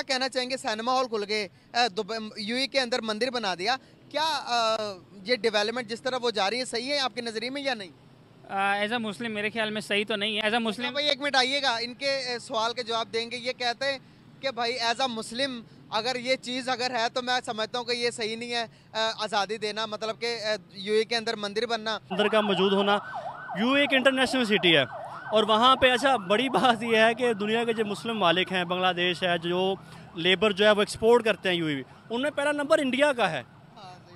क्या कहना चाहेंगे सिनेमा हॉल खुल गए यूई के अंदर मंदिर बना दिया क्या ये डेवलपमेंट जिस तरह वो जा रही है सही है आपके नज़रिए में या नहीं एज अ मुस्लिम मेरे ख्याल में सही तो नहीं है एज अ मुस्लिम भाई एक मिनट आइएगा इनके सवाल के जवाब देंगे ये कहते हैं कि भाई एज अ मुस्लिम अगर ये चीज़ अगर है तो मैं समझता हूँ कि ये सही नहीं है आज़ादी देना मतलब कि यूए के अंदर मंदिर बनना अंदर का मौजूद होना यूए एक इंटरनेशनल सिटी है और वहाँ पे अच्छा बड़ी बात यह है कि दुनिया के जो मुस्लिम मालिक हैं बांग्लादेश है जो लेबर जो है वो एक्सपोर्ट करते हैं यू उनमें पहला नंबर इंडिया का है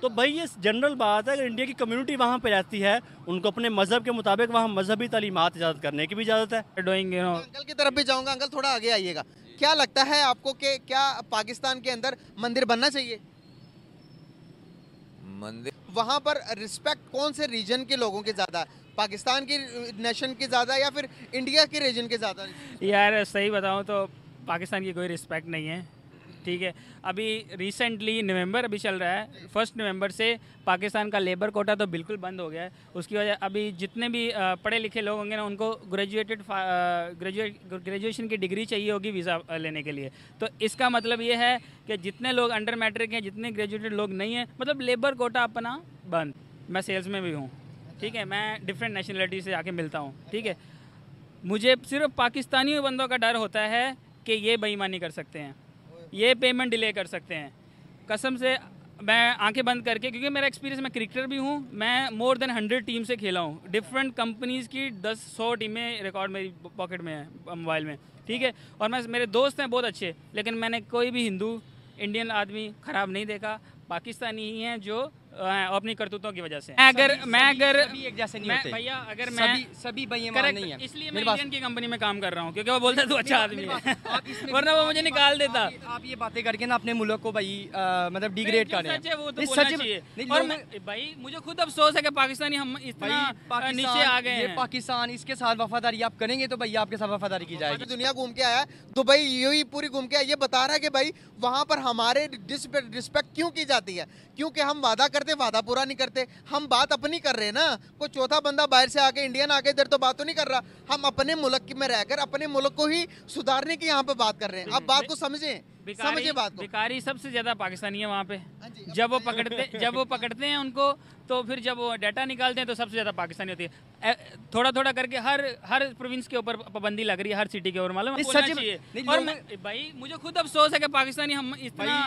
तो भाई ये जनरल बात है अगर इंडिया की कम्युनिटी वहाँ पे रहती है उनको अपने मज़हब के मुताबिक वहाँ मजहबी तलीमत इजाज़त करने की भी इजाज़त है डोइंग अंकल की तरफ भी जाऊँगा अंकल थोड़ा आगे आइएगा क्या लगता है आपको कि क्या पाकिस्तान के अंदर मंदिर बनना चाहिए मंदिर वहाँ पर रिस्पेक्ट कौन से रीजन के लोगों के ज़्यादा है पाकिस्तान की नेशन के ज़्यादा या फिर इंडिया के रीजन के ज़्यादा यार सही बताऊँ तो पाकिस्तान की कोई रिस्पेक्ट नहीं है ठीक है अभी रिसेंटली नवंबर अभी चल रहा है फर्स्ट नवंबर से पाकिस्तान का लेबर कोटा तो बिल्कुल बंद हो गया है उसकी वजह अभी जितने भी पढ़े लिखे लोग होंगे ना उनको ग्रेजुएटेड ग्रेजुएट ग्रेजुएशन की डिग्री चाहिए होगी वीज़ा लेने के लिए तो इसका मतलब ये है कि जितने लोग अंडर मैट्रिक हैं जितने ग्रेजुएटेड लोग नहीं हैं मतलब लेबर कोटा अपना बंद मैं सेल्स में भी हूँ ठीक है मैं डिफरेंट नेशनलिटी से आके मिलता हूँ ठीक है मुझे सिर्फ पाकिस्तानी बंदों का डर होता है कि ये बेईमानी कर सकते हैं ये पेमेंट डिले कर सकते हैं कसम से मैं आंखें बंद करके क्योंकि मेरा एक्सपीरियंस मैं क्रिकेटर भी हूँ मैं मोर देन हंड्रेड टीम से खेला हूँ डिफरेंट कंपनीज़ की दस सौ टीमें रिकॉर्ड मेरी पॉकेट में है मोबाइल में ठीक है और मैं मेरे दोस्त हैं बहुत अच्छे लेकिन मैंने कोई भी हिंदू इंडियन आदमी ख़राब नहीं देखा पाकिस्तानी ही हैं जो अपनी करतूतों की वजह से अगर मैं अगर एक जैसे नहीं होते भैया अगर मैं सभी भैया नहीं है इसलिए मैं इंडियन की कंपनी में काम कर रहा हूँ क्योंकि वो बोलता तू अच्छा आदमी है वरना वो मुझे निकाल देता आप ये बातें करके ना अपने मुल्क को भाई मतलब डिग्रेड कर रहे हैं वो तो बोलना चाहिए और भाई मुझे खुद अफसोस है कि पाकिस्तानी हम इतना नीचे आ गए हैं पाकिस्तान इसके साथ वफादारी आप करेंगे तो भाई आपके साथ वफादारी की जाएगी दुनिया घूम के आया दुबई यू पूरी घूम के आया ये बता रहा है कि भाई वहाँ पर हमारे डिस्पेक्ट क्यों की जाती है क्योंकि हम वादा करते वादा पूरा नहीं करते हम बात अपनी कर रहे हैं ना कोई चौथा बंदा बाहर से आके इंडियन आके इधर तो बात तो नहीं कर रहा हम अपने मुल्क में रहकर अपने मुल्क को ही सुधारने की यहाँ पे बात कर रहे हैं आप हम्म, बात को समझें समझे बात भिकारी सबसे ज्यादा पाकिस्तानी है वहाँ पे हाँ जब वो तो पकड़ते जब वो पकड़ते हैं उनको तो फिर जब वो डाटा निकालते हैं तो सबसे ज्यादा पाकिस्तानी होती है थोड़ा थोड़ा करके हर हर प्रोविंस के ऊपर पाबंदी लग रही है हर सिटी के ऊपर मालूम और मैं, भाई मुझे खुद अफसोस है कि पाकिस्तानी हम इतना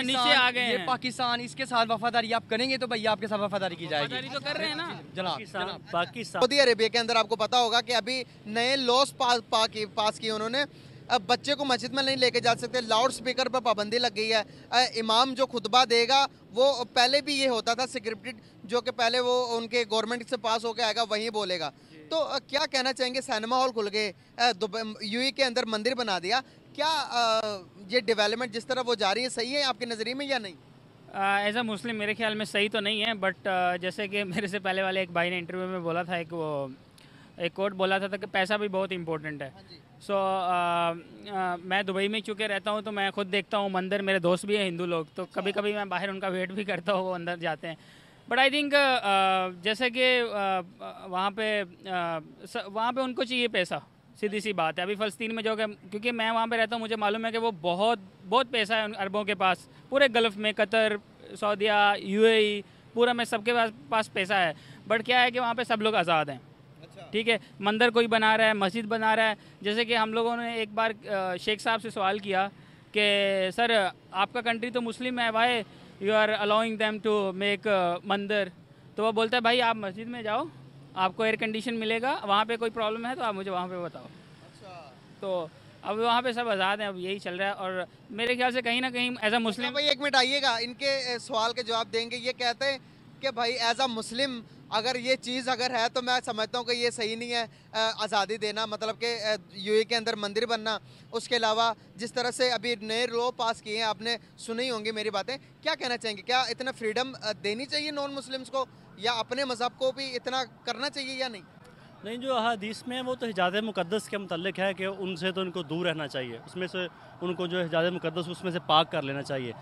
नीचे आ गए पाकिस्तान इसके साथ वफादारी आप करेंगे तो भाई आपके साथ वफादारी की जाएगी तो कर रहे हैं ना पाकिस्तान सऊदी अरेबिया के अंदर आपको पता होगा की अभी नए लॉस पास किए उन्होंने अब बच्चे को मस्जिद में नहीं लेके जा सकते लाउड स्पीकर पर पाबंदी लग गई है इमाम जो खुतबा देगा वो पहले भी ये होता था सिक्योरिटेड जो कि पहले वो उनके गवर्नमेंट से पास होकर आएगा वहीं बोलेगा तो क्या कहना चाहेंगे सिनेमा हॉल खुल गए यूई के अंदर मंदिर बना दिया क्या ये डेवलपमेंट जिस तरह वो जा रही है सही है आपके नज़रिए में या नहीं एज अ मुस्लिम मेरे ख्याल में सही तो नहीं है बट जैसे कि मेरे से पहले वाले एक भाई ने इंटरव्यू में बोला था एक वो एक कोर्ट बोला था, था कि पैसा भी बहुत इंपॉर्टेंट है हाँ सो so, uh, uh, मैं दुबई में चूँकि रहता हूँ तो मैं खुद देखता हूँ मंदिर मेरे दोस्त भी हैं हिंदू लोग तो कभी कभी मैं बाहर उनका वेट भी करता हूँ वो अंदर जाते हैं बट आई थिंक जैसे कि uh, uh वहाँ पे uh, वहाँ पे उनको चाहिए पैसा सीधी सी बात है अभी फ़लस्तीन में जो कि क्योंकि मैं वहाँ पे रहता हूँ मुझे मालूम है कि वो बहुत बहुत पैसा है उन अरबों के पास पूरे गल्फ़ में कतर सऊदिया यू पूरा में सबके पास पास पैसा है बट क्या है कि वहाँ पे सब लोग आज़ाद हैं ठीक है मंदिर कोई बना रहा है मस्जिद बना रहा है जैसे कि हम लोगों ने एक बार शेख साहब से सवाल किया कि सर आपका कंट्री तो मुस्लिम है भाई you are allowing them to make मंदिर तो वो बोलता है भाई आप मस्जिद में जाओ आपको एयर कंडीशन मिलेगा वहाँ पे कोई प्रॉब्लम है तो आप मुझे वहाँ पे बताओ अच्छा तो अब वहाँ पे सब आज़ाद हैं अब यही चल रहा है और मेरे ख्याल से कहीं ना कहीं एज अ मुस्लिम भाई एक मिनट आइएगा इनके सवाल के जवाब देंगे ये कहते हैं कि भाई एज अ मुस्लिम अगर ये चीज़ अगर है तो मैं समझता हूँ कि ये सही नहीं है आज़ादी देना मतलब कि यू के अंदर मंदिर बनना उसके अलावा जिस तरह से अभी नए लॉ पास किए हैं आपने सुनी होंगी मेरी बातें क्या कहना चाहेंगे क्या इतना फ्रीडम देनी चाहिए नॉन मुस्लिम्स को या अपने मज़हब को भी इतना करना चाहिए या नहीं नहीं जो अदीस में है वो तो हिजाज मुकदस के मतलब है कि उनसे तो उनको दूर रहना चाहिए उसमें से उनको जो हिजाज मुकदस उसमें से पाक कर लेना चाहिए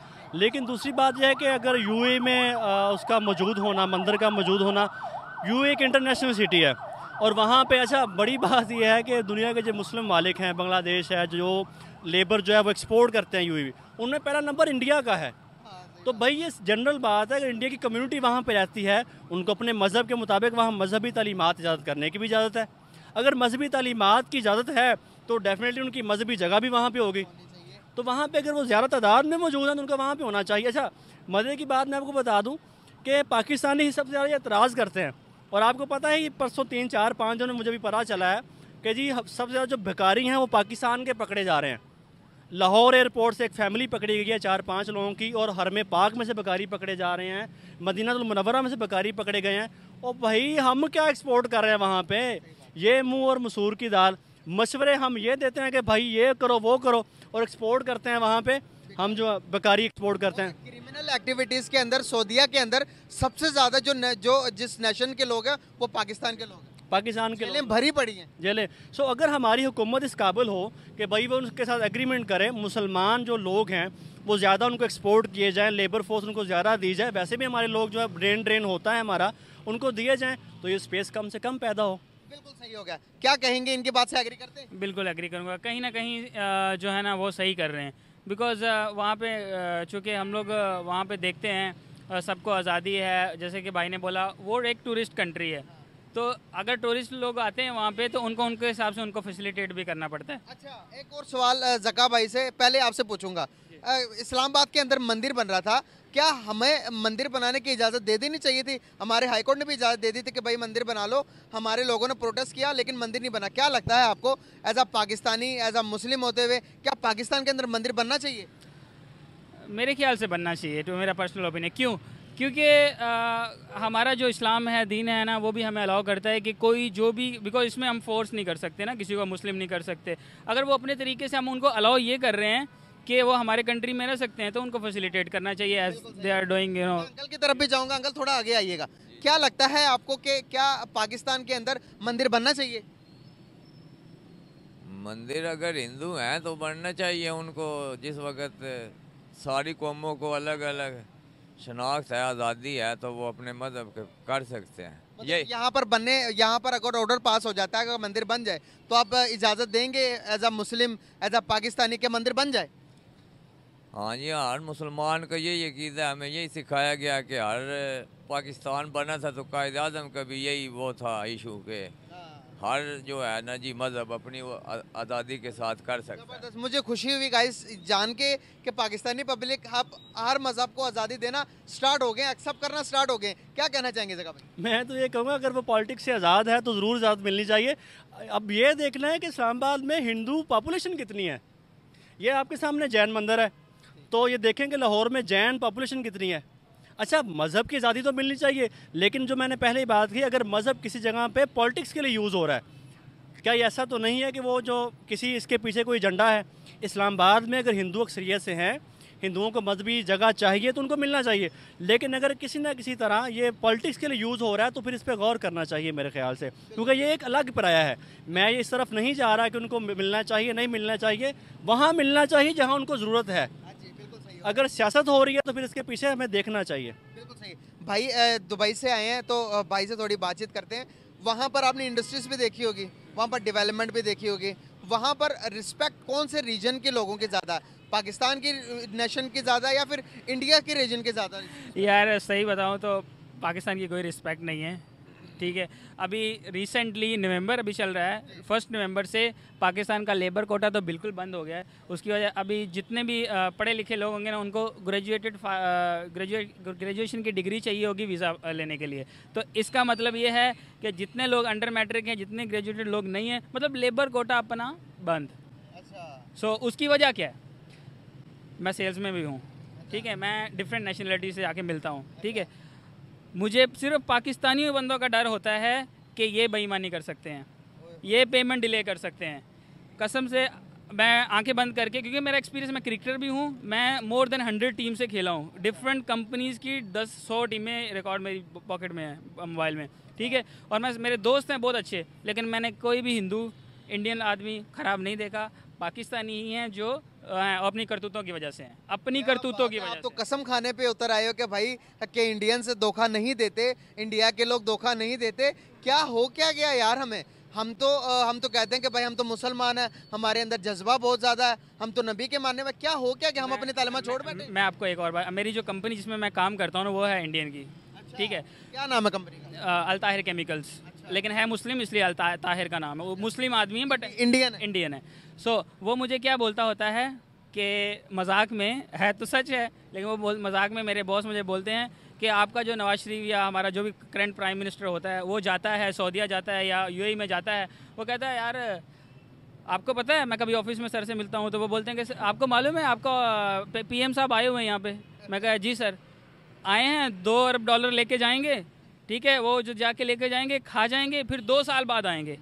लेकिन दूसरी बात यह है कि अगर ए में उसका मौजूद होना मंदिर का मौजूद होना ए एक इंटरनेशनल सिटी है और वहाँ पर अच्छा बड़ी बात यह है कि दुनिया के जो मुस्लिम मालिक हैं बांग्लादेश है जो लेबर जो है वो एक्सपोर्ट करते हैं ए उनमें पहला नंबर इंडिया का है तो भाई ये जनरल बात है अगर इंडिया की कम्युनिटी वहाँ पर रहती है उनको अपने मज़हब के मुताबिक वहाँ मजहबी तलीमत इजाज़त करने की भी इजाज़त है अगर मजहबी तलीमत की इजाज़त है तो डेफिनेटली उनकी मजहबी जगह भी वहाँ पर होगी तो वहाँ पर अगर वो ज़्यादा तादाद में मौजूद हैं तो उनका वहाँ पर होना चाहिए अच्छा मज़े की बात मैं आपको बता दूँ कि पाकिस्तानी ही सबसे ज़्यादा एतराज़ करते हैं और आपको पता है ये परसों तीन चार पाँच दिनों में मुझे भी पता चला है कि जी सबसे ज़्यादा जो भिकारी हैं वो पाकिस्तान के पकड़े जा रहे हैं लाहौर एयरपोर्ट से एक फैमिली पकड़ी गई है चार पांच लोगों की और हरमे पाक में से बकारी पकड़े जा रहे हैं मुनवरा में से बकारी पकड़े गए हैं और भाई हम क्या एक्सपोर्ट कर रहे हैं वहाँ पे ये मुँह और मसूर की दाल मशवरे हम ये देते हैं कि भाई ये करो वो करो और एक्सपोर्ट करते हैं वहाँ पे हम जो बकारी एक्सपोर्ट करते हैं क्रिमिनल एक्टिविटीज़ के अंदर सऊदिया के अंदर सबसे ज़्यादा जो जो जिस नेशन के लोग हैं वो पाकिस्तान के लोग हैं पाकिस्तान के लिए भरी पड़ी हैं जेलें सो अगर हमारी हुकूमत इस काबिल हो कि भाई वो उनके साथ एग्रीमेंट करें मुसलमान जो लोग हैं वो ज़्यादा उनको एक्सपोर्ट किए जाएँ लेबर फोर्स उनको ज़्यादा दी जाए वैसे भी हमारे लोग जो है ड्रेन ड्रेन होता है हमारा उनको दिए जाएँ तो ये स्पेस कम से कम पैदा हो बिल्कुल सही हो गया क्या कहेंगे इनके बात से एग्री करते हैं बिल्कुल एग्री करूँगा कहीं ना कहीं जो है ना वो सही कर रहे हैं बिकॉज वहाँ पे चूँकि हम लोग वहाँ पे देखते हैं सबको आज़ादी है जैसे कि भाई ने बोला वो एक टूरिस्ट कंट्री है तो अगर टूरिस्ट लोग आते हैं वहाँ पे तो उनको उनके हिसाब से उनको फैसिलिटेट भी करना पड़ता है अच्छा एक और सवाल जका भाई से पहले आपसे पूछूंगा इस्लामाबाद के अंदर मंदिर बन रहा था क्या हमें मंदिर बनाने की इजाज़त दे देनी चाहिए थी हमारे हाईकोर्ट ने भी इजाज़त दे दी थी कि भाई मंदिर बना लो हमारे लोगों ने प्रोटेस्ट किया लेकिन मंदिर नहीं बना क्या लगता है आपको as a Pakistani as a Muslim होते हुए क्या पाकिस्तान के अंदर मंदिर बनना चाहिए मेरे ख्याल से बनना चाहिए तो मेरा पर्सनल ओपिनियन क्यों क्योंकि हमारा जो इस्लाम है दीन है ना वो भी हमें अलाउ करता है कि कोई जो भी बिकॉज इसमें हम फोर्स नहीं कर सकते ना किसी को मुस्लिम नहीं कर सकते अगर वो अपने तरीके से हम उनको अलाउ ये कर रहे हैं कि वो हमारे कंट्री में रह सकते हैं तो उनको फैसिलिटेट करना चाहिए as they are doing you know uncle की तरफ भी जाऊंगा अंकल थोड़ा आगे आइएगा क्या लगता है आपको कि क्या पाकिस्तान के अंदर मंदिर बनना चाहिए मंदिर अगर हिंदू हैं तो बनना चाहिए उनको जिस वक्त सारी कौमों को अलग अलग शनाख्त है आज़ादी है तो वो अपने मजहब के कर सकते हैं मतलब ये यहाँ पर बनने यहाँ पर अगर ऑर्डर पास हो जाता है अगर मंदिर बन जाए तो आप इजाज़त देंगे as a Muslim as a Pakistani के मंदिर बन जाए हाँ जी हर मुसलमान का यही यकीद है हमें यही सिखाया गया कि हर पाकिस्तान बना था तो कायद अजम का भी यही वो था इशू के हर जो है ना जी मज़हब अपनी वो आज़ादी के साथ कर सकता है मुझे खुशी हुई गाइस जान के कि पाकिस्तानी पब्लिक आप हर मज़हब को आज़ादी देना स्टार्ट हो गए एक्सेप्ट करना स्टार्ट हो गए क्या कहना चाहेंगे जगह मैं तो ये कहूँगा अगर वो पॉलिटिक्स से आज़ाद है तो ज़रूर आज़ाद मिलनी चाहिए अब ये देखना है कि इस्लामाबाद में हिंदू पॉपुलेशन कितनी है ये आपके सामने जैन मंदिर है तो ये देखें कि लाहौर में जैन पॉपुलेशन कितनी है अच्छा मज़हब की आज़ादी तो मिलनी चाहिए लेकिन जो मैंने पहले ही बात की अगर मज़हब किसी जगह पर पॉलिटिक्स के लिए यूज़ हो रहा है क्या ऐसा तो नहीं है कि वो जो किसी इसके पीछे कोई एजेंडा है इस्लामाबाद में अगर हिंदू अक्सरियत से हैं हिंदुओं को मजहबी जगह चाहिए तो उनको मिलना चाहिए लेकिन अगर किसी ना किसी तरह ये पॉलिटिक्स के लिए यूज़ हो रहा है तो फिर इस पर गौर करना चाहिए मेरे ख्याल से क्योंकि ये एक अलग पराया है मैं इस तरफ नहीं जा रहा कि उनको मिलना चाहिए नहीं मिलना चाहिए वहाँ मिलना चाहिए जहाँ उनको ज़रूरत है अगर सियासत हो रही है तो फिर इसके पीछे हमें देखना चाहिए बिल्कुल सही भाई दुबई से आए हैं तो भाई से थोड़ी बातचीत करते हैं वहाँ पर आपने इंडस्ट्रीज भी देखी होगी वहाँ पर डेवलपमेंट भी देखी होगी वहाँ पर रिस्पेक्ट कौन से रीजन के लोगों के ज़्यादा पाकिस्तान की नेशन के ज़्यादा या फिर इंडिया के रीजन के ज़्यादा यार सही बताऊँ तो पाकिस्तान की कोई रिस्पेक्ट नहीं है ठीक है अभी रिसेंटली नवंबर अभी चल रहा है फर्स्ट नवंबर से पाकिस्तान का लेबर कोटा तो बिल्कुल बंद हो गया है उसकी वजह अभी जितने भी पढ़े लिखे लोग होंगे ना उनको ग्रेजुएटेड ग्रेजुएट ग्रेजुएशन की डिग्री चाहिए होगी वीज़ा लेने के लिए तो इसका मतलब ये है कि जितने लोग अंडर मैट्रिक हैं जितने ग्रेजुएटेड लोग नहीं हैं मतलब लेबर कोटा अपना बंद अच्छा सो so, उसकी वजह क्या है मैं सेल्स में भी हूँ ठीक है मैं डिफरेंट नेशनलिटी से आके मिलता हूँ ठीक है मुझे सिर्फ पाकिस्तानी बंदों का डर होता है कि ये बेईमानी कर सकते हैं ये पेमेंट डिले कर सकते हैं कसम से मैं आंखें बंद करके क्योंकि मेरा एक्सपीरियंस मैं क्रिकेटर भी हूँ मैं मोर देन हंड्रेड टीम से खेला हूँ डिफरेंट कंपनीज़ की दस सौ टीमें रिकॉर्ड मेरी पॉकेट में है मोबाइल में ठीक है और मैं मेरे दोस्त हैं बहुत अच्छे लेकिन मैंने कोई भी हिंदू इंडियन आदमी ख़राब नहीं देखा पाकिस्तानी ही हैं जो अपनी करतूतों की वजह से हैं अपनी करतूतों की वजह तो कसम खाने पे उतर आए हो कि भाई के इंडियन से धोखा नहीं देते इंडिया के लोग धोखा नहीं देते क्या हो क्या गया यार हमें हम तो हम तो कहते हैं कि भाई हम तो मुसलमान हैं हमारे अंदर जज्बा बहुत ज़्यादा है हम तो नबी के मानने में क्या हो क्या कि हम अपने तालमा छोड़ बैठे मैं आपको एक और बात मेरी जो कंपनी जिसमें मैं काम करता हूँ वो है इंडियन की अच्छा, ठीक है क्या नाम है कंपनी का केमिकल्स लेकिन है मुस्लिम इसलिए ता, ताहिर का नाम है वो मुस्लिम आदमी है बट इंडियन है। इंडियन है सो so, वो मुझे क्या बोलता होता है कि मजाक में है तो सच है लेकिन वो बोल मजाक में मेरे बॉस मुझे बोलते हैं कि आपका जो नवाज शरीफ या हमारा जो भी करंट प्राइम मिनिस्टर होता है वो जाता है सऊदिया जाता है या यू e में जाता है वो कहता है यार आपको पता है मैं कभी ऑफिस में सर से मिलता हूँ तो वो बोलते हैं कि आपको मालूम है आपका पीएम साहब आए हुए हैं यहाँ पे मैं कह जी सर आए हैं दो अरब डॉलर लेके जाएंगे ठीक है वो जो जाके लेके जाएंगे खा जाएंगे फिर दो साल बाद आएंगे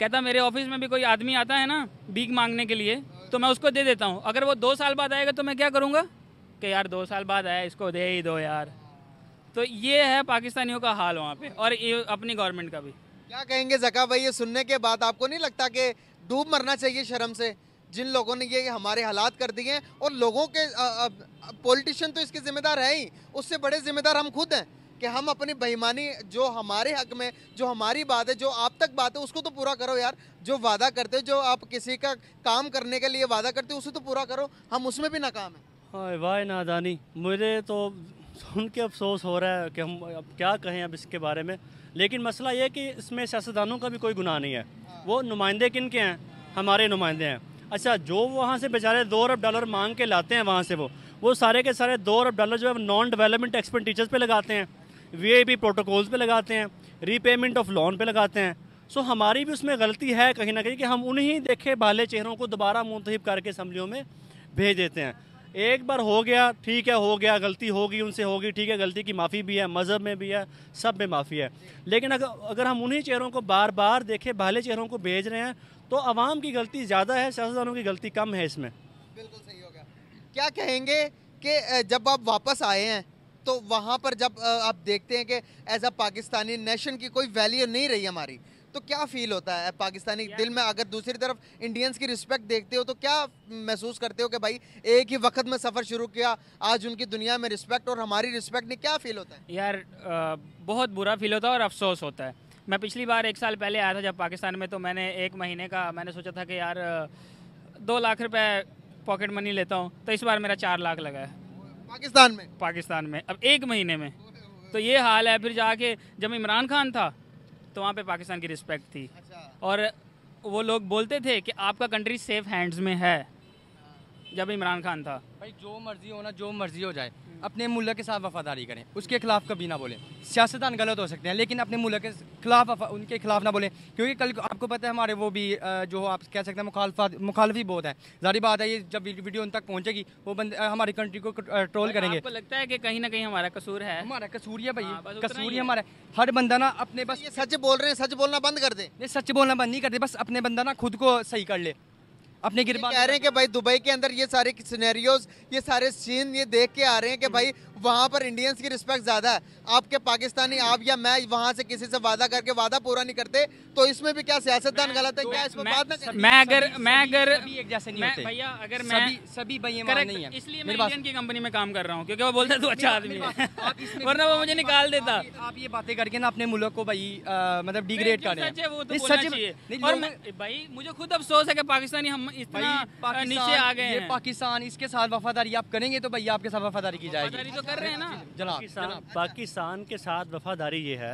कहता मेरे ऑफिस में भी कोई आदमी आता है ना भीख मांगने के लिए तो मैं उसको दे देता हूँ अगर वो दो साल बाद आएगा तो मैं क्या करूँगा कि यार दो साल बाद आया इसको दे ही दो यार तो ये है पाकिस्तानियों का हाल वहाँ पे और ये अपनी गवर्नमेंट का भी क्या कहेंगे जका भाई ये सुनने के बाद आपको नहीं लगता कि डूब मरना चाहिए शर्म से जिन लोगों ने ये हमारे हालात कर दिए हैं और लोगों के पॉलिटिशियन तो इसके जिम्मेदार है ही उससे बड़े जिम्मेदार हम खुद हैं कि हम अपनी बेईमानी जो हमारे हक में जो हमारी बात है जो आप तक बात है उसको तो पूरा करो यार जो वादा करते हो जो आप किसी का काम करने के लिए वादा करते हो उसे तो पूरा करो हम उसमें भी नाकाम हैं हाय वाह नादानी मुझे तो सुन के अफसोस हो रहा है कि हम अब क्या कहें अब इसके बारे में लेकिन मसला ये कि इसमें सियासतदानों का भी कोई गुनाह नहीं है हाँ। वो नुमाइंदे किन के हैं हमारे नुमाइंदे हैं अच्छा जो वहाँ से बेचारे दो अरब डॉलर मांग के लाते हैं वहाँ से वो वो सारे के सारे दो अरब डॉलर जो है नॉन डेवलपमेंट एक्सपेंडिचर्स पे लगाते हैं वीआईपी प्रोटोकॉल्स पे लगाते हैं रीपेमेंट ऑफ लोन पे लगाते हैं सो हमारी भी उसमें गलती है कहीं ना कहीं कि हम उन्हीं देखे भाले चेहरों को दोबारा मुंतब करके असम्बलियों में भेज देते हैं एक बार हो गया ठीक है हो गया गलती होगी उनसे होगी ठीक है गलती की माफ़ी भी है मज़हब में भी है सब में माफ़ी है लेकिन अगर अगर हम उन्हीं चेहरों को बार बार देखे भाले चेहरों को भेज रहे हैं तो आवाम की गलती ज़्यादा है सियासतदानों की गलती कम है इसमें बिल्कुल सही होगा क्या कहेंगे कि जब आप वापस आए हैं तो वहाँ पर जब आप देखते हैं कि एज अ पाकिस्तानी नेशन की कोई वैल्यू नहीं रही हमारी तो क्या फील होता है पाकिस्तानी दिल में अगर दूसरी तरफ इंडियंस की रिस्पेक्ट देखते हो तो क्या महसूस करते हो कि भाई एक ही वक्त में सफ़र शुरू किया आज उनकी दुनिया में रिस्पेक्ट और हमारी रिस्पेक्ट ने क्या फील होता है यार बहुत बुरा फील होता है और अफसोस होता है मैं पिछली बार एक साल पहले आया था जब पाकिस्तान में तो मैंने एक महीने का मैंने सोचा था कि यार दो लाख रुपये पॉकेट मनी लेता हूँ तो इस बार मेरा चार लाख लगा है पाकिस्तान में पाकिस्तान में अब एक महीने में तो ये हाल है फिर जाके जब इमरान खान था तो वहाँ पे पाकिस्तान की रिस्पेक्ट थी अच्छा। और वो लोग बोलते थे कि आपका कंट्री सेफ हैंड्स में है जब इमरान खान था भाई जो मर्जी हो ना जो मर्जी हो जाए अपने मुल्क के साथ वफादारी करें उसके खिलाफ कभी ना बोलें सियासतदान गलत हो सकते हैं लेकिन अपने मुल्क के खिलाफ उनके खिलाफ ना बोलें क्योंकि कल आपको पता है हमारे वो भी जो आप कह सकते हैं मुखालफा मुखालफी बहुत है जारी बात है ये जब वीडियो उन तक पहुँचेगी वो बंद हमारी कंट्री को ट्रोल करेंगे आपको लगता है कि कहीं ना कहीं हमारा कसूर है हमारा कसूर है भाई हाँ, कसूर ही हमारा हर बंदा ना अपने बस सच बोल रहे हैं सच बोलना बंद कर दे सच बोलना बंद नहीं कर दे बस अपने बंदा ना खुद को सही कर ले अपने गिर कह रहे हैं कि भाई दुबई के अंदर ये सारे सिनेरियोज ये सारे सीन ये देख के आ रहे हैं कि हम्म। भाई वहाँ पर इंडियंस की रिस्पेक्ट ज़्यादा है आपके पाकिस्तानी आप या मैं वहाँ से किसी से वादा करके वादा पूरा नहीं करते तो इसमें भी क्या सियासतदान गलत है तो क्या इसमें बात ना मैं अगर मैं अगर एक जैसे नहीं होते भैया अगर मैं सभी भैया नहीं है इसलिए मैं इंडियन की कंपनी में काम कर रहा हूँ क्योंकि वो बोलता है तू अच्छा आदमी है वरना वो मुझे निकाल देता आप ये बातें करके ना अपने मुल्क को भाई मतलब डिग्रेड कर तो भाई मुझे खुद अफसोस है कि पाकिस्तानी हम इतना नीचे आ गए पाकिस्तान इसके साथ वफादारी आप करेंगे तो भैया आपके साथ वफादारी की जाएगी तो कर रहे हैं ना जनाब पाकिस्तान अच्छा। के साथ वफादारी ये है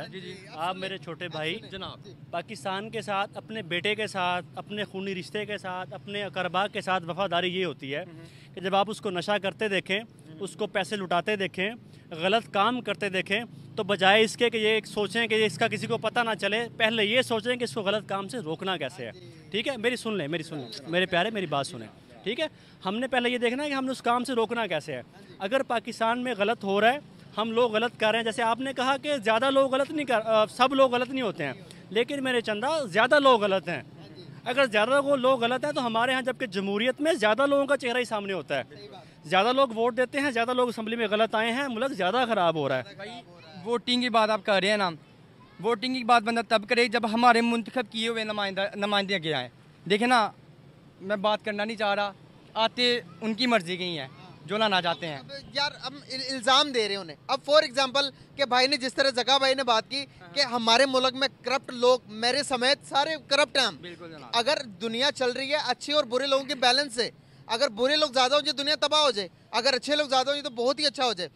आप मेरे छोटे भाई जनाब पाकिस्तान के साथ अपने बेटे के साथ अपने खूनी रिश्ते के साथ अपने अकरबा के साथ वफादारी ये होती है कि जब आप उसको नशा करते देखें उसको पैसे लुटाते देखें गलत काम करते देखें तो बजाय इसके कि ये सोचें कि इसका किसी को पता ना चले पहले ये सोचें कि इसको गलत काम से रोकना कैसे है हाँ ठीक है मेरी सुन लें मेरी सुन लें मेरे प्यारे मेरी बात सुने ठीक है हमने पहले ये देखना है कि हमने उस काम से रोकना कैसे है अगर पाकिस्तान में गलत हो रहा है हम लोग गलत कर रहे हैं जैसे आपने कहा कि ज़्यादा लोग गलत नहीं कर आ, सब लोग गलत नहीं होते हैं लेकिन मेरे चंदा ज़्यादा लोग गलत हैं अगर ज़्यादा लोग लोग गलत हैं तो हमारे यहाँ जबकि जमहूरीत में ज़्यादा लोगों का चेहरा ही सामने होता है ज़्यादा लोग वोट देते हैं ज़्यादा लोग असम्बली में गलत आए हैं मुल्क ज़्यादा ख़राब हो रहा है वोटिंग की बात आप कर रहे हैं ना वोटिंग की बात बंदा तब करे जब हमारे मुंतखब किए हुए नुमाइंदा नुमाइंदे गए हैं देखे ना मैं बात करना नहीं चाह रहा आते उनकी मर्जी की है जो लाना चाहते हैं यार हम इल्ज़ाम दे रहे हैं उन्हें अब फॉर एग्जांपल के भाई ने जिस तरह जगह भाई ने बात की हाँ। कि हमारे मुल्क में करप्ट लोग मेरे समेत सारे करप्ट हैं अगर दुनिया चल रही है अच्छे और बुरे लोगों की बैलेंस से अगर बुरे लोग ज़्यादा हो जाए दुनिया तबाह हो जाए अगर अच्छे लोग ज़्यादा हो जाए तो बहुत ही अच्छा हो जाए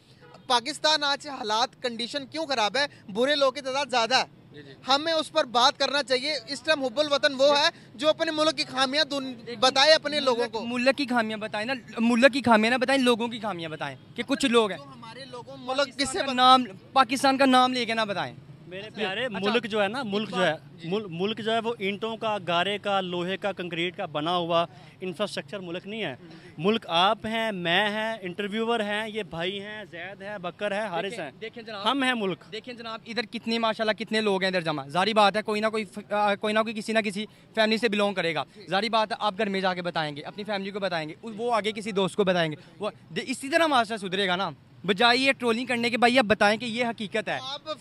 पाकिस्तान आज हालात कंडीशन क्यों ख़राब है बुरे लोगों की तादाद ज़्यादा है हमें उस पर बात करना चाहिए इस टाइम हुबल वतन वो है जो अपने मुल्क की खामियां बताए अपने लोगों को मुल्क की खामियां बताए ना मुल्क की खामियां ना बताए लोगों की खामियां बताए कि कुछ लोग हैं हमारे लोगों मुल्क किससे नाम पाकिस्तान का नाम लेके ना बताएं मेरे प्यारे अच्छा, मुल्क जो है ना मुल्क जो है मुल, मुल्क जो है वो ईंटों का गारे का लोहे का कंक्रीट का बना हुआ इंफ्रास्ट्रक्चर मुल्क नहीं है मुल्क आप हैं मैं हैं इंटरव्यूअर हैं ये भाई हैं जैद हैं बकर हैं हारिस हैं देखें जनाब हम हैं मुल्क देखें जनाब इधर कितने माशाल्लाह कितने लोग हैं इधर जमा जारी बात है कोई ना कोई कोई ना कोई किसी ना किसी फैमिली से बिलोंग करेगा जारी बात है आप घर में जाके बताएंगे अपनी फैमिली को बताएंगे वो आगे किसी दोस्त को बताएंगे वो इसी तरह माशा सुधरेगा ना बजाय ये ट्रोलिंग करने के भाई आप बताएं कि ये हकीकत है आप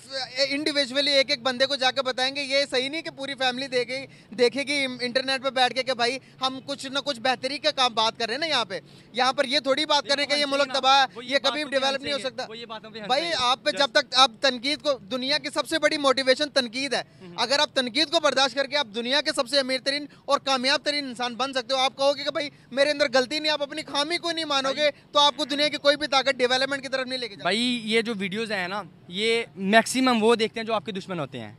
इंडिविजुअली एक एक बंदे को जाकर बताएंगे ये सही नहीं कि पूरी फैमिली देखे देखेगी इंटरनेट पर बैठ के कि भाई हम कुछ ना कुछ बेहतरी का काम बात कर रहे हैं ना यहाँ पे यहाँ पर ये थोड़ी बात कर रहे हैं कि ये मुल्क तबाह ये कभी डेवलप तो नहीं हो सकता तो भाई आप पे जब तक आप तनकीद को दुनिया की सबसे बड़ी मोटिवेशन तनकीद है हम्म। अगर आप तनकीद को बर्दाश्त करके आप दुनिया के सबसे अमीर तरीन और कामयाब तरीन इंसान बन सकते हो आप कहोगे कि भाई मेरे अंदर गलती नहीं आप अपनी खामी को नहीं मानोगे तो आपको दुनिया की कोई भी ताकत डेवलपमेंट की तरफ नहीं लेके भाई ये जो वीडियोज़ है ना ये मैक्सिमम वो देखते हैं जो आपके दुश्मन होते हैं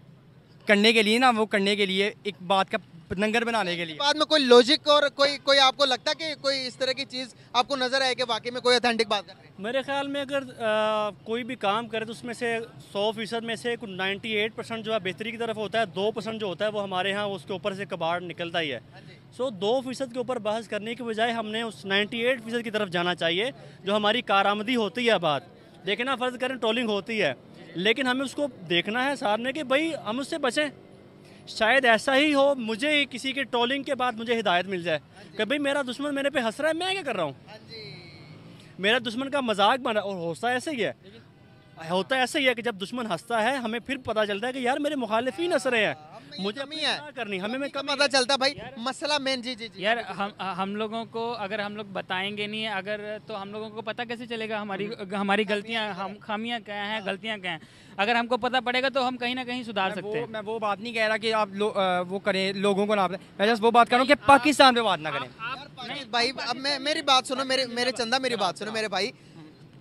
करने के लिए ना वो करने के लिए एक बात का नंगर बनाने के लिए बाद में कोई लॉजिक और कोई कोई आपको लगता है कि कोई इस तरह की चीज़ आपको नज़र आए कि वाकई में कोई अथेंटिक बात कर रहे हैं मेरे ख्याल में अगर आ, कोई भी काम करे तो उसमें से सौ फीसद में से नाइन्टी एट परसेंट जो है बेहतरी की तरफ होता है दो परसेंट जो होता है वो हमारे यहाँ उसके ऊपर से कबाड़ निकलता ही है हाँ सो so, दो फीसद के ऊपर बहस करने के बजाय हमने उस नाइन्टी एट फीसद की तरफ जाना चाहिए जो हमारी कारामदी होती है बात देखना फ़र्ज़ करें ट्रोलिंग होती है लेकिन हमें उसको देखना है सारने के भाई हम उससे बचें शायद ऐसा ही हो मुझे ही किसी के ट्रोलिंग के बाद मुझे हिदायत मिल जाए हाँ कि भाई मेरा दुश्मन मेरे पे हंस रहा है मैं क्या कर रहा हूँ हाँ मेरा दुश्मन का मजाक बना और हौसला ऐसे ही है అహో తో ایسے హే కబ్ దుష్మన్ హస్తా హే హమే ఫిర్ పతా చల్తా హే క యార్ mere ముఖాలఫీ నసరే హే ముజే మే హే కర్నీ హమే మే క పతా చల్తా భై మసలా మేం జీ జీ జీ యార్ హం హం లగోం కో అగర్ హం లగ్ బతాయేంగే నీ అగర్ తో హం లగోం కో పతా కైసే చలేగా హమారి హమారి గల్తియా హం ఖామీయే క్యా హే గల్తియా క్యా హే అగర్ హంకో పతా పడేగా తో హం కహీనా కహీ సుధార్ సక్తే మే వో బాత్ నీ కహ రహా క ఆప్ లో వో కరే లోగోం కో నాప్ మేరస్ వో బాత్ కహ రహా క పాకిస్తాన్ पे బాత్ నా కరే నహీ భై అబ్ మే మేరీ బాత్ సునో మేరే మేరే చందా మేరీ బాత్ సునో మేరే భై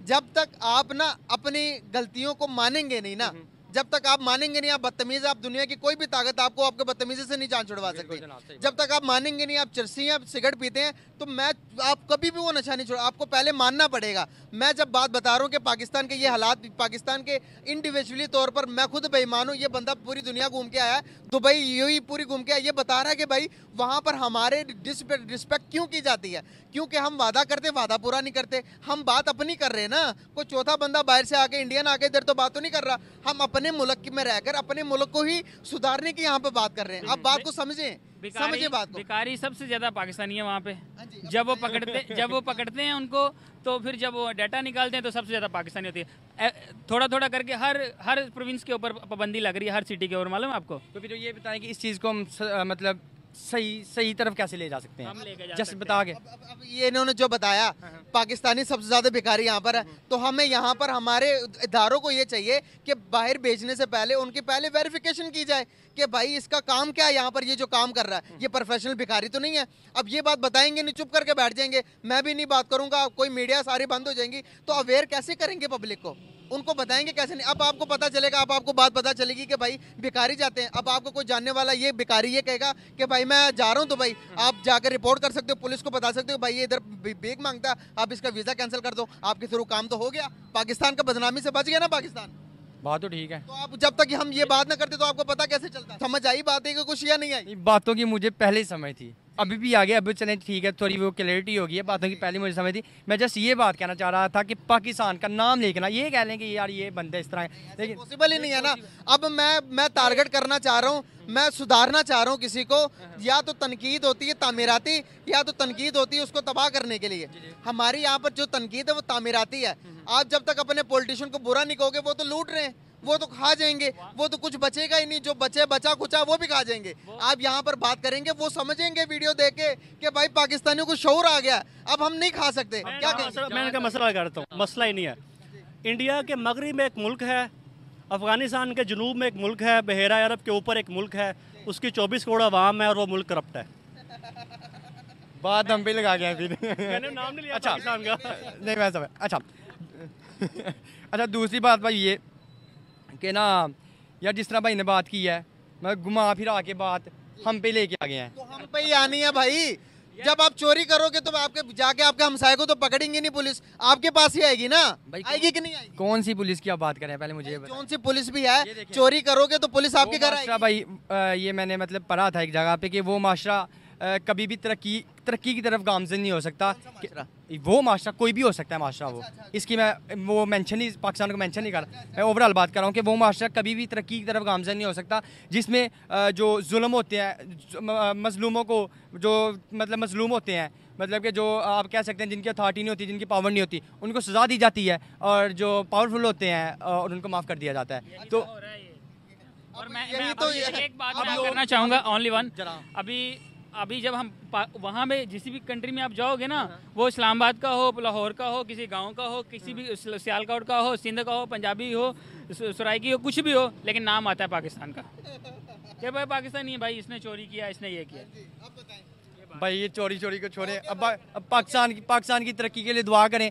जब तक आप ना अपनी गलतियों को मानेंगे नहीं ना हम्म। जब तक आप मानेंगे नहीं आप बदतमीज आप दुनिया की कोई भी ताकत आपको आपके बदतमीजी से नहीं जान छुड़वा सकती जब तक आप मानेंगे नहीं आप चर्सी आप सिगरेट पीते हैं तो मैं आप कभी भी वो नशा नहीं छोड़ आपको पहले मानना पड़ेगा मैं जब बात बता रहा हूँ कि पाकिस्तान के ये हालात पाकिस्तान के इंडिविजुअली तौर पर मैं खुद बेईमान हूँ ये बंदा पूरी दुनिया घूम के आया दुबई यू पूरी घूम के आया ये बता रहा है कि भाई वहाँ पर हमारे रिस्पेक्ट क्यों की जाती है क्योंकि हम वादा करते वादा पूरा नहीं करते हम बात अपनी कर रहे हैं ना कोई चौथा बंदा बाहर से आके इंडियन आके इधर तो बात तो नहीं कर रहा हम अपने अपने मुल्क में रहकर अपने मुल्क को ही सुधारने की यहाँ पे बात कर रहे हैं आप बात को समझें समझे बात बेकारी सबसे ज्यादा पाकिस्तानी है वहाँ पे हाँ जब वो तो- पकड़ते जब वो पकड़ते हैं उनको तो फिर जब वो डाटा निकालते हैं तो सबसे ज्यादा पाकिस्तानी होती है थोड़ा थोड़ा करके हर हर प्रोविंस के ऊपर पाबंदी लग रही है हर सिटी के ऊपर मालूम आपको क्योंकि तो जो ये बताएं कि इस चीज़ को हम मतलब सही सही तरफ कैसे ले जा सकते हैं जस्ट बता के ये इन्होंने जो बताया हाँ, हाँ। पाकिस्तानी सबसे ज़्यादा भिखारी यहाँ पर है हम्म। तो हमें यहाँ पर हमारे इधारों को ये चाहिए कि बाहर भेजने से पहले उनकी पहले वेरिफिकेशन की जाए कि भाई इसका काम क्या है यहाँ पर ये जो काम कर रहा है हम्म। ये प्रोफेशनल भिखारी तो नहीं है अब ये बात बताएंगे नहीं चुप करके बैठ जाएंगे मैं भी नहीं बात करूँगा कोई मीडिया सारी बंद हो जाएंगी तो अवेयर कैसे करेंगे पब्लिक को उनको बताएंगे कैसे नहीं अब आपको पता चलेगा अब आपको बात पता चलेगी कि भाई भिकारी जाते हैं अब आपको कोई जानने वाला ये भिकारी ये कहेगा कि भाई मैं जा रहा हूँ तो भाई आप जाकर रिपोर्ट कर सकते हो पुलिस को बता सकते हो भाई ये इधर बेग मांगता है आप इसका वीज़ा कैंसिल कर दो आपके थ्रू काम तो हो गया पाकिस्तान का बदनामी से बच गया ना पाकिस्तान बात तो ठीक है तो आप जब तक हम ये बात ना करते तो आपको पता कैसे चलता समझ आई बात है कि कुछ या नहीं आई बातों की मुझे पहले ही समझ थी अभी भी आ गया अभी चलें ठीक है थोड़ी वो क्लैरिटी होगी बातों की पहले मुझे समझ थी मैं जस्ट ये बात कहना चाह रहा था कि पाकिस्तान का नाम लेखना ये कह लें कि यार ये बंदा इस तरह है लेकिन पॉसिबल ही नहीं है ना तो अब मैं मैं टारगेट करना चाह रहा हूँ मैं सुधारना चाह रहा हूँ किसी को हाँ। या तो तनकीद होती है तामीराती या तो तनकीद होती है उसको तबाह करने के लिए हमारे यहाँ पर जो तनकीद है वो तामीराती है हम्म। आप जब तक अपने पोलिटिशन को बुरा नहीं कहोगे वो तो लूट रहे हैं वो तो खा जाएंगे वो तो कुछ बचेगा ही नहीं जो बचे बचा कुचा वो भी खा जाएंगे आप यहाँ पर बात करेंगे वो समझेंगे वीडियो देखे कि भाई पाकिस्तानियों को शोर आ गया अब हम नहीं खा सकते क्या मैं इनका मसला करता हूँ मसला ही नहीं है इंडिया के मगरी में एक मुल्क है अफगानिस्तान के जनूब में एक मुल्क है बहरा अरब के ऊपर एक मुल्क है उसकी चौबीस करोड़ आवाम है और वो मुल्क करप्ट है बात हम भी लगा गया फिर मैंने नाम नहीं लिया अच्छा नहीं मैं अच्छा अच्छा दूसरी बात भाई ये कि ना यार जिस तरह भाई ने बात की है मैं घुमा फिरा के बात हम पे लेके आ गए हैं तो हम पे ही आनी है भाई जब आप चोरी करोगे तो आपके जाके आपके हमसाय को तो पकड़ेंगे नहीं पुलिस आपके पास ही आएगी ना भाई आएगी कि नहीं आएगी कौन सी पुलिस की आप बात कर रहे हैं पहले मुझे कौन सी पुलिस भी है चोरी करोगे तो पुलिस आपके घर आएगी भाई ये मैंने मतलब पढ़ा था एक जगह पे कि वो माशरा कभी भी तरक्की तरक्की की तरफ गामजन नहीं हो सकता वो माशरा कोई भी हो सकता है माशरा वो अच्छा, अच्छा, इसकी मैं वो मैंशन ही पाकिस्तान को मैंशन नहीं कर रहा अच्छा, मैं ओवरऑल बात कर रहा हूँ कि वो माशरा कभी भी तरक्की की तरफ गामजन नहीं हो सकता जिसमें जो जुल्म होते हैं मजलूमों को जो मतलब मजलूम होते हैं मतलब कि जो आप कह सकते हैं जिनकी अथॉरिटी नहीं होती जिनकी पावर नहीं होती उनको सज़ा दी जाती है और जो पावरफुल होते हैं और उनको माफ़ कर दिया जाता है तो, तो और मैं, मैं तो एक बात करना चाहूँगा ओनली वन अभी अभी जब हम वहाँ में जिस भी कंट्री में आप जाओगे ना हाँ। वो इस्लामाबाद का हो लाहौर का हो किसी गांव का हो किसी भी हाँ। सियालकोट का हो सिंध का हो पंजाबी हो सराइकी हो कुछ भी हो लेकिन नाम आता है पाकिस्तान का क्या भाई पाकिस्तानी है भाई इसने चोरी किया इसने ये किया हाँ भाई ये चोरी चोरी को छोड़े अब अब पाकिस्तान की पाकिस्तान की तरक्की के लिए दुआ करें